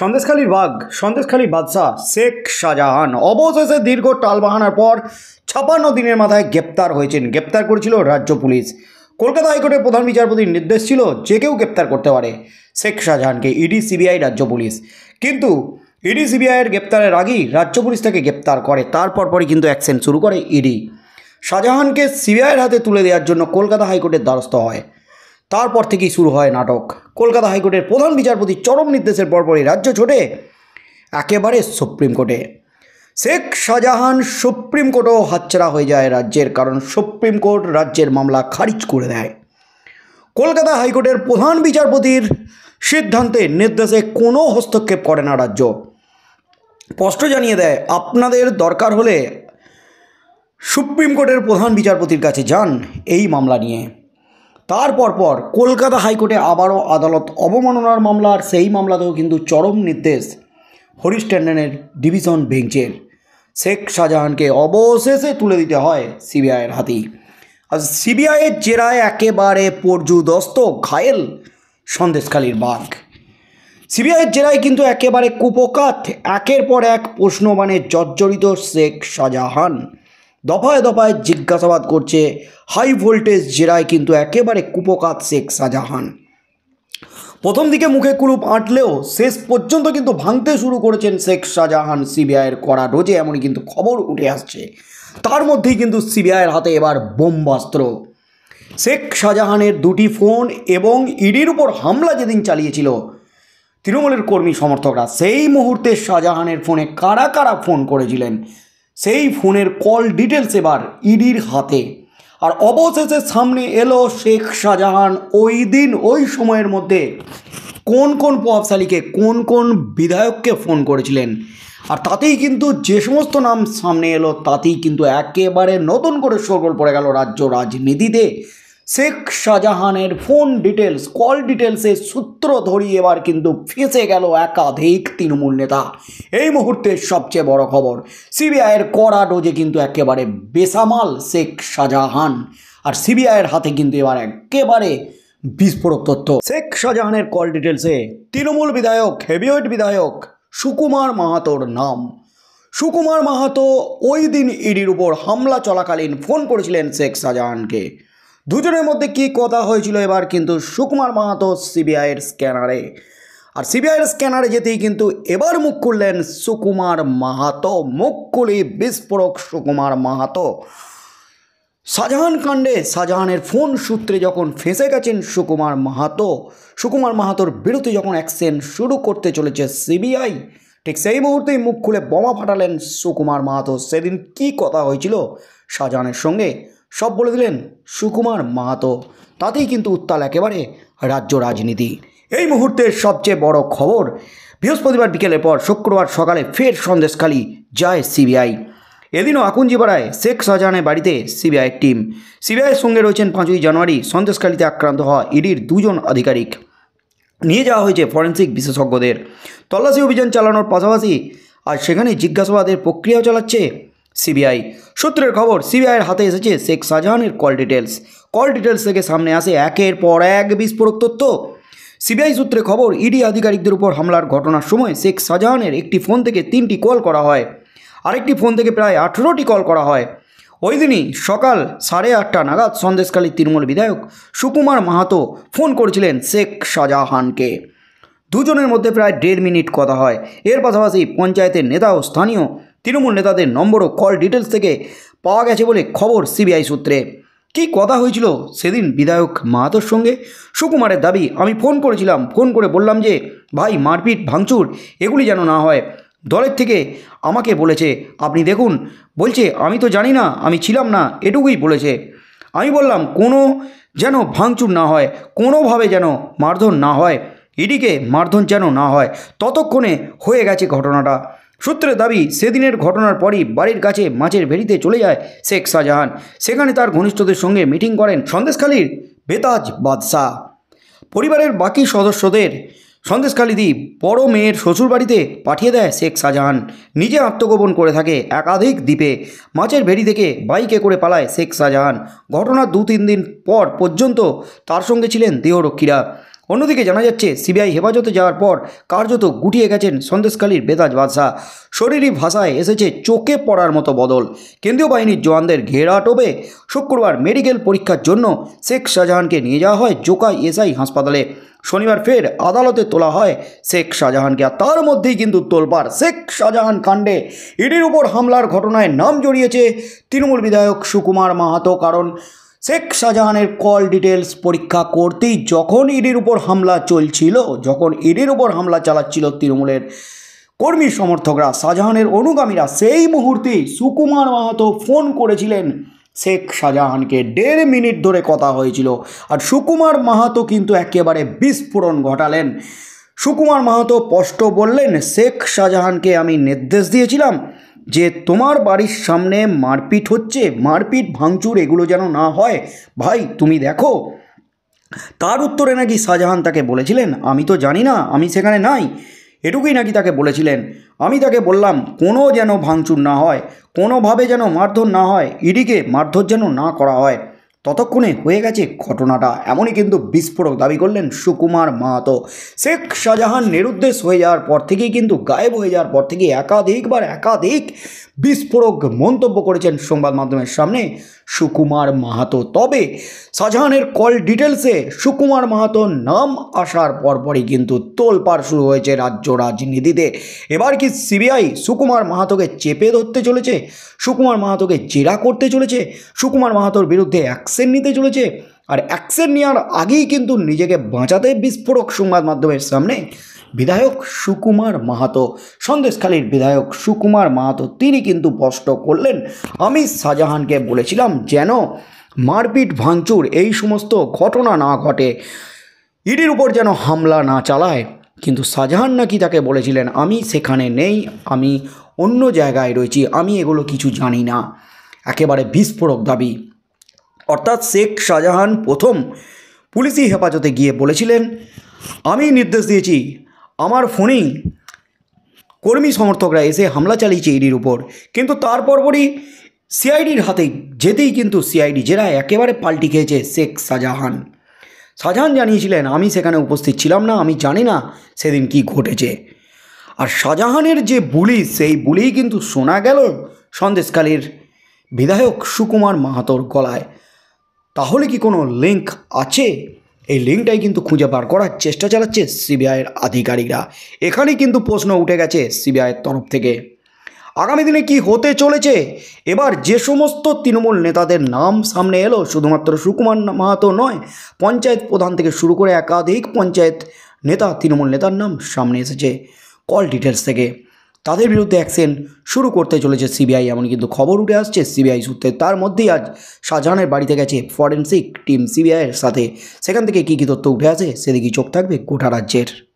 সন্দেশখালীর বাঘ সন্দেশখালী বাদশাহ শেখ শাহজাহান অবশেষে দীর্ঘ টালবাহানার পর ছাপান্ন দিনের মাথায় গ্রেপ্তার হয়েছেন গ্রেপ্তার করেছিল রাজ্য পুলিশ কলকাতা হাইকোর্টের প্রধান বিচারপতির নির্দেশ ছিল যে কেউ গ্রেপ্তার করতে পারে শেখ শাহজাহানকে ইডি সিবিআই রাজ্য পুলিশ কিন্তু ইডি সিবিআইয়ের গ্রেপ্তারের আগেই রাজ্য পুলিশ তাকে গ্রেপ্তার করে তারপর পরই কিন্তু অ্যাকশন শুরু করে ইডি শাহজাহানকে সিবিআইয়ের হাতে তুলে দেওয়ার জন্য কলকাতা হাইকোর্টের দ্বারস্থ হয় তারপর থেকেই শুরু হয় নাটক কলকাতা হাইকোর্টের প্রধান বিচারপতি চরম নির্দেশের পরপরই রাজ্য ছোটে একেবারে সুপ্রিম কোর্টে শেখ শাহজাহান সুপ্রিম কোর্টও হাতছাড়া হয়ে যায় রাজ্যের কারণ সুপ্রিম কোর্ট রাজ্যের মামলা খারিজ করে দেয় কলকাতা হাইকোর্টের প্রধান বিচারপতির সিদ্ধান্তে নির্দেশে কোনো হস্তক্ষেপ করে না রাজ্য স্পষ্ট জানিয়ে দেয় আপনাদের দরকার হলে সুপ্রিম কোর্টের প্রধান বিচারপতির কাছে যান এই মামলা নিয়ে তারপর পর কলকাতা হাইকোর্টে আবারও আদালত অবমাননার মামলার সেই মামলাতেও কিন্তু চরম নির্দেশ হরিশ ট্যান্ডনের ডিভিশন বেঞ্চের শেখ শাহজাহানকে অবশেষে তুলে দিতে হয় সিবিআইয়ের হাতেই আর সিবিআইয়ের জেরায় একেবারে পর্যুদস্ত ঘায়েল সন্দেশখালীর বাঘ সিবিআইয়ের জেরায় কিন্তু একেবারে কুপকাত একের পর এক প্রশ্নবাণে জর্জরিত শেখ শাহজাহান দফায় দফায় জিজ্ঞাসাবাদ করছে হাই ভোল্টেজ জেরায় কিন্তু একেবারে কুপকাত শেখ শাহজাহান প্রথম দিকে মুখে কুলুপ আঁটলেও শেষ পর্যন্ত কিন্তু ভাঙতে শুরু করেছেন শেখ শাহজাহান সিবিআইয়ের করা রোজে এমনই কিন্তু খবর উঠে আসছে তার মধ্যেই কিন্তু সিবিআইয়ের হাতে এবার বোমবাস্ত্র শেখ শাহজাহানের দুটি ফোন এবং ইডির উপর হামলা যেদিন চালিয়েছিল তৃণমূলের কর্মী সমর্থকরা সেই মুহূর্তে শাহজাহানের ফোনে কারা কারা ফোন করেছিলেন সেই ফোনের কল ডিটেলস এবার ইডির হাতে আর অবশেষে সামনে এলো শেখ শাহজাহান ওই দিন ওই সময়ের মধ্যে কোন কোন প্রভাবশালীকে কোন কোন বিধায়ককে ফোন করেছিলেন আর তাতেই কিন্তু যে সমস্ত নাম সামনে এলো তাতেই কিন্তু একেবারে নতুন করে সরগোল পড়ে গেল রাজ্য রাজনীতিতে শেখ শাহজাহানের ফোন ডিটেলস কল ডিটেলসের সূত্র ধরি এবার কিন্তু ফেঁসে গেল একাধিক তৃণমূল নেতা এই মুহূর্তে সবচেয়ে বড় খবর সিবিআইয়ের কড়া ডোজে কিন্তু একেবারে বেসামাল শেখ শাহজাহান আর সিবিআইয়ের হাতে কিন্তু এবার একেবারে বিস্ফোরক তথ্য শেখ শাহজাহানের কল ডিটেলসে তৃণমূল বিধায়ক হেভিওয়েট বিধায়ক সুকুমার মাহাতোর নাম সুকুমার মাহাতো ওই দিন ইডির e উপর হামলা চলাকালীন ফোন করেছিলেন শেখ শাহজাহানকে দুজনের মধ্যে কি কথা হয়েছিল এবার কিন্তু সুকুমার মাহাতো সিবিআইয়ের স্ক্যানারে আর সিবিআইয়ের স্ক্যানারে যেতেই কিন্তু এবার মুখ খুললেন সুকুমার মাহাতো মুখ খুলি বিস্ফোরক সুকুমার মাহাতো শাহজাহান কাণ্ডে শাহজাহানের ফোন সূত্রে যখন ফেঁসে গেছেন সুকুমার মাহাতো সুকুমার মাহাতোর বিরুদ্ধে যখন অ্যাকশন শুরু করতে চলেছে সিবিআই ঠিক সেই মুহূর্তেই মুখ খুলে বোমা ফাটালেন সুকুমার মাহাতো সেদিন কি কথা হয়েছিল শাহজাহানের সঙ্গে সব বলে দিলেন সুকুমার মাহাতো তাতেই কিন্তু উত্তাল একেবারে রাজ্য রাজনীতি এই মুহূর্তের সবচেয়ে বড় খবর বৃহস্পতিবার বিকেলের পর শুক্রবার সকালে ফের সন্দেশখালী যায় সিবিআই এদিনও আকুঞ্জিপাড়ায় শেখ শাহজাহানের বাড়িতে সিবিআইয়ের টিম সিবিআইয়ের সঙ্গে রয়েছেন পাঁচই জানুয়ারি সন্দেশখালীতে আক্রান্ত হওয়া ইডির দুজন আধিকারিক নিয়ে যাওয়া হয়েছে ফরেন্সিক বিশেষজ্ঞদের তল্লাশি অভিযান চালানোর পাশাপাশি আর সেখানে জিজ্ঞাসাবাদের প্রক্রিয়াও চালাচ্ছে সিবিআই সূত্রের খবর সিবিআইয়ের হাতে এসেছে শেখ শাহজাহানের কল ডিটেলস কল ডিটেলস থেকে সামনে আসে একের পর এক বিস্ফোরক তথ্য সিবিআই সূত্রে খবর ইডি আধিকারিকদের উপর হামলার ঘটনার সময় শেখ শাহজাহানের একটি ফোন থেকে তিনটি কল করা হয় আরেকটি ফোন থেকে প্রায় আঠেরোটি কল করা হয় ওই দিনই সকাল সাড়ে আটটা নাগাদ সন্দেশকালী তৃণমূল বিধায়ক সুকুমার মাহাতো ফোন করেছিলেন শেখ শাহজাহানকে দুজনের মধ্যে প্রায় দেড় মিনিট কথা হয় এর পাশাপাশি পঞ্চায়েতের নেতা ও স্থানীয় তৃণমূল নেতাদের নম্বর ও কল ডিটেলস থেকে পাওয়া গেছে বলে খবর সিবিআই সূত্রে কি কথা হয়েছিল সেদিন বিধায়ক মাহাতোর সঙ্গে সুকুমারের দাবি আমি ফোন করেছিলাম ফোন করে বললাম যে ভাই মারপিট ভাঙচুর এগুলি যেন না হয় দলের থেকে আমাকে বলেছে আপনি দেখুন বলছে আমি তো জানি না আমি ছিলাম না এটুকুই বলেছে আমি বললাম কোনো যেন ভাঙচুর না হয় কোনোভাবে যেন মারধর না হয় ইডিকে মারধর যেন না হয় ততক্ষণে হয়ে গেছে ঘটনাটা সূত্রের দাবি সেদিনের ঘটনার পরই বাড়ির কাছে মাছের ভেড়িতে চলে যায় শেখ শাহজাহান সেখানে তার ঘনিষ্ঠদের সঙ্গে মিটিং করেন সন্দেশখালীর বেতাজ বাদশাহ পরিবারের বাকি সদস্যদের সন্দেশখালীদি বড় মেয়ের শ্বশুরবাড়িতে পাঠিয়ে দেয় শেখ শাহজাহান নিজে আত্মগোপন করে থাকে একাধিক দ্বীপে মাছের ভেড়ি থেকে বাইকে করে পালায় শেখ শাহজাহান ঘটনার দু তিন দিন পর পর্যন্ত তার সঙ্গে ছিলেন দেহরক্ষীরা অন্যদিকে জানা যাচ্ছে সিবিআই হেফাজতে যাওয়ার পর কার্যত গুটিয়ে গেছেন সন্দেশকালীর বেতাজ বাদশাহ শরীরী ভাষায় এসেছে চোখে পড়ার মতো বদল কেন্দ্রীয় বাহিনীর জওয়ানদের ঘেরা টোপে শুক্রবার মেডিকেল পরীক্ষার জন্য শেখ শাহজাহানকে নিয়ে যাওয়া হয় জোকা এসআই হাসপাতালে শনিবার ফের আদালতে তোলা হয় শেখ শাহজাহানকে আর তার মধ্যেই কিন্তু তোলপার শেখ শাহজাহান কাণ্ডে ইডির উপর হামলার ঘটনায় নাম জড়িয়েছে তৃণমূল বিধায়ক সুকুমার মাহাতো কারণ শেখ শাহজাহানের কল ডিটেলস পরীক্ষা করতেই যখন ইডির উপর হামলা চলছিল যখন ইডির উপর হামলা চালাচ্ছিল তৃণমূলের কর্মী সমর্থকরা শাহজাহানের অনুগামীরা সেই মুহূর্তে সুকুমার মাহাতো ফোন করেছিলেন শেখ শাহজাহানকে দেড় মিনিট ধরে কথা হয়েছিল আর সুকুমার মাহাতো কিন্তু একেবারে বিস্ফোরণ ঘটালেন সুকুমার মাহাতো স্পষ্ট বললেন শেখ শাহজাহানকে আমি নির্দেশ দিয়েছিলাম যে তোমার বাড়ির সামনে মারপিট হচ্ছে মারপিট ভাঙচুর এগুলো যেন না হয় ভাই তুমি দেখো তার উত্তরে নাকি শাহজাহান তাকে বলেছিলেন আমি তো জানি না আমি সেখানে নাই এটুকুই নাকি তাকে বলেছিলেন আমি তাকে বললাম কোনো যেন ভাঙচুর না হয় কোনোভাবে যেন মারধর না হয় ইডিকে মারধর যেন না করা হয় ততক্ষণে হয়ে গেছে ঘটনাটা এমনই কিন্তু বিস্ফোরক দাবি করলেন সুকুমার মাহাতো শেখ শাহজাহান নিরুদ্দেশ হয়ে যাওয়ার পর থেকেই কিন্তু গায়েব হয়ে যাওয়ার পর থেকে একাধিকবার একাধিক বিস্ফোরক মন্তব্য করেছেন সংবাদ মাধ্যমের সামনে সুকুমার মাহাতো তবে শাহজাহানের কল ডিটেলসে সুকুমার মাহাতোর নাম আসার পরপরই কিন্তু তোলপাড় শুরু হয়েছে রাজ্য রাজনীতিতে এবার কি সিবিআই সুকুমার মাহাতোকে চেপে ধরতে চলেছে সুকুমার মাহাতোকে জেরা করতে চলেছে সুকুমার মাহাতোর বিরুদ্ধে এক অ্যাকশন নিতে চলেছে আর অ্যাকশন নেওয়ার আগেই কিন্তু নিজেকে বাঁচাতে বিস্ফোরক সংবাদ মাধ্যমের সামনে বিধায়ক সুকুমার মাহাতো সন্দেশখালীর বিধায়ক সুকুমার মাহাতো তিনি কিন্তু স্পষ্ট করলেন আমি শাহজাহানকে বলেছিলাম যেন মারপিট ভাঙচুর এই সমস্ত ঘটনা না ঘটে ইডির উপর যেন হামলা না চালায় কিন্তু শাহজাহান নাকি তাকে বলেছিলেন আমি সেখানে নেই আমি অন্য জায়গায় রয়েছি আমি এগুলো কিছু জানি না একেবারে বিস্ফোরক দাবি অর্থাৎ শেখ শাহজাহান প্রথম পুলিশি হেফাজতে গিয়ে বলেছিলেন আমি নির্দেশ দিয়েছি আমার ফোনেই কর্মী সমর্থকরা এসে হামলা চালিয়েছে ইডির উপর কিন্তু তার পরপরই সিআইডির হাতে যেতেই কিন্তু সিআইডি জেরা একেবারে পাল্টি খেয়েছে শেখ শাহজাহান শাহজাহান জানিয়েছিলেন আমি সেখানে উপস্থিত ছিলাম না আমি জানি না সেদিন কি ঘটেছে আর শাহজাহানের যে বুলি সেই বুলি কিন্তু শোনা গেল সন্দেশকালীর বিধায়ক সুকুমার মাহাতোর গলায় তাহলে কি কোনো লিঙ্ক আছে এই লিঙ্কটাই কিন্তু খুঁজে বার করার চেষ্টা চালাচ্ছে সিবিআইয়ের আধিকারিকরা এখানেই কিন্তু প্রশ্ন উঠে গেছে সিবিআইয়ের তরফ থেকে আগামী দিনে কি হতে চলেছে এবার যে সমস্ত তৃণমূল নেতাদের নাম সামনে এলো শুধুমাত্র সুকুমার মাহাতো নয় পঞ্চায়েত প্রধান থেকে শুরু করে একাধিক পঞ্চায়েত নেতা তৃণমূল নেতার নাম সামনে এসেছে কল ডিটেলস থেকে তাদের বিরুদ্ধে অ্যাকশন শুরু করতে চলেছে সিবিআই এমন কিন্তু খবর উঠে আসছে সিবিআই সূত্রে তার মধ্যেই আজ শাহজাহানের বাড়িতে গেছে ফরেন্সিক টিম সিবিআইয়ের সাথে সেখান থেকে কী কী তথ্য উঠে আসে সেদিকেই চোখ থাকবে গোটা রাজ্যের